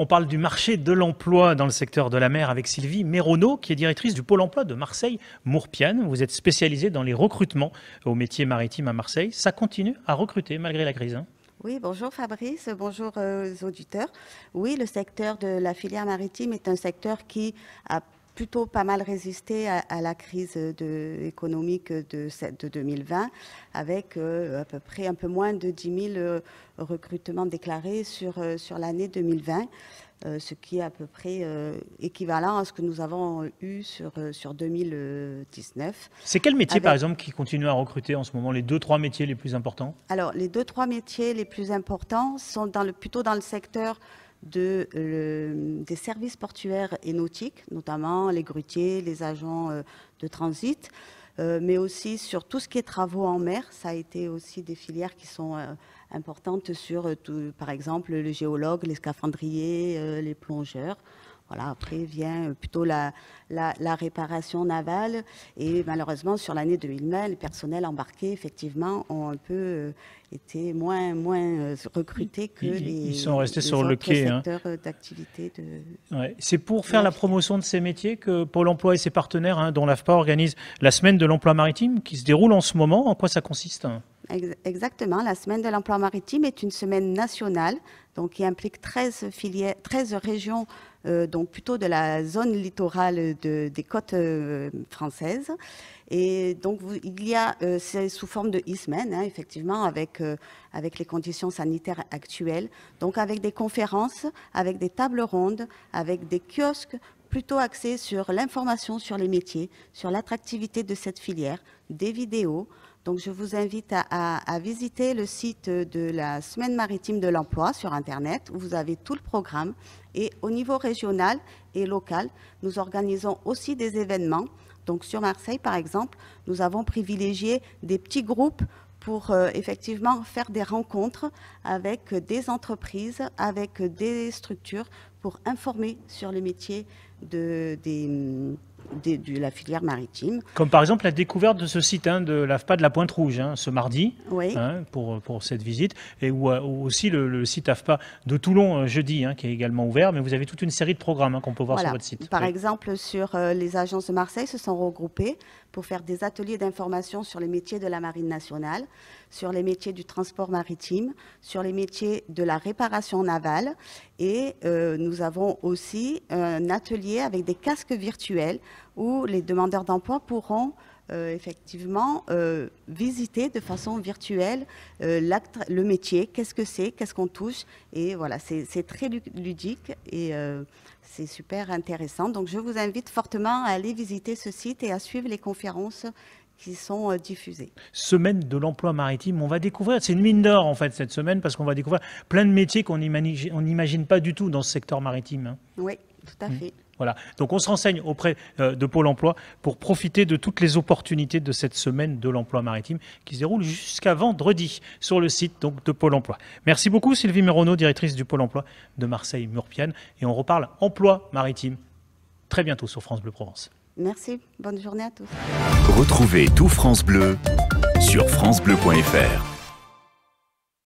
On parle du marché de l'emploi dans le secteur de la mer avec Sylvie Méronneau, qui est directrice du pôle emploi de Marseille-Mourpiane. Vous êtes spécialisée dans les recrutements aux métiers maritimes à Marseille. Ça continue à recruter malgré la crise. Hein. oui, bonjour Fabrice, bonjour euh, aux auditeurs. Oui, le secteur de la filière maritime est un secteur qui a plutôt pas mal résisté à, la crise de, économique de, de, 2020, avec euh, à peu près un peu moins de 10 000 euh, recrutements déclarés sur, euh, sur l'année 2020. ce qui est à peu près équivalent à ce que nous avons eu sur, sur 2019. C'est quel métier, par exemple, qui continue à recruter en ce moment, les deux, trois métiers les plus importants Alors, les deux, trois métiers les plus importants sont dans le, plutôt dans le secteur de, des services portuaires et nautiques, notamment les grutiers, les agents euh, de transit, euh, mais aussi sur tout ce qui est travaux en mer. Ça a été aussi des filières qui sont euh, importantes sur, tout, par exemple, le géologue, les scaphandriers, les plongeurs. Voilà, après vient euh, plutôt la, la, réparation navale. Et malheureusement, sur l'année 2009, le personnel embarqué effectivement, ont un peu euh, été moins, moins euh, recrutés que les Ils sont restés sur le quai. Hein. d'activité. De... Ouais. C'est pour faire la promotion de ces métiers que Pôle emploi et ses partenaires, hein, dont l'AFPA organise la semaine de l'emploi maritime, qui se déroule en ce moment. En quoi ça consiste Exactement. La semaine de l'emploi maritime est une semaine nationale donc qui implique 13, filières, 13 régions, euh, donc plutôt de la zone littorale de, des côtes euh, françaises. Et donc il y a, euh, c'est sous forme de e effectivement, avec, avec les conditions sanitaires actuelles, donc avec des conférences, avec des tables rondes, avec des kiosques plutôt axés sur l'information sur les métiers, sur l'attractivité de cette filière, des vidéos, donc, je vous invite à, visiter le site de la Semaine maritime de l'emploi sur, où vous avez tout le programme. Et au niveau régional et local, nous organisons aussi des événements. Donc sur Marseille, par exemple, nous avons privilégié des petits groupes pour euh, effectivement faire des rencontres avec des entreprises, avec des structures, pour informer sur les métiers de, des de, la filière maritime. Comme par exemple la découverte de ce site hein, de l'AFPA de la Pointe Rouge hein, ce mardi hein, pour, pour cette visite et ou, euh, aussi le, site AFPA de Toulon euh, jeudi qui est également ouvert. Mais vous avez toute une série de programmes qu'on peut voir sur votre site. Par exemple, sur euh, les agences de Marseille se sont regroupées pour faire des ateliers d'information sur les métiers de la marine nationale, sur les métiers du transport maritime, sur les métiers de la réparation navale et nous avons aussi un atelier avec des casques virtuels où les demandeurs d'emploi pourront euh, effectivement euh, visiter de façon virtuelle euh, le métier, qu'est-ce que c'est, qu'est-ce qu'on touche. Et voilà, c'est très ludique et c'est super intéressant. Donc je vous invite fortement à aller visiter ce site et à suivre les conférences qui sont diffusées. Semaine de l'emploi maritime, on va découvrir, c'est une mine d'or en fait cette semaine parce qu'on va découvrir plein de métiers qu'on n'imagine pas du tout dans ce secteur maritime. Hein. Oui, tout à mmh. fait. Voilà. Donc on se renseigne auprès euh, de Pôle emploi pour profiter de toutes les opportunités de cette semaine de l'emploi maritime qui se déroule jusqu'à vendredi sur le site de Pôle emploi. Merci beaucoup Sylvie Méronneau, directrice du Pôle emploi de Marseille-Murpiane. Et on reparle emploi maritime très bientôt sur France Bleu Provence. Merci, bonne journée à tous. Retrouvez tout France Bleu sur francebleu.fr.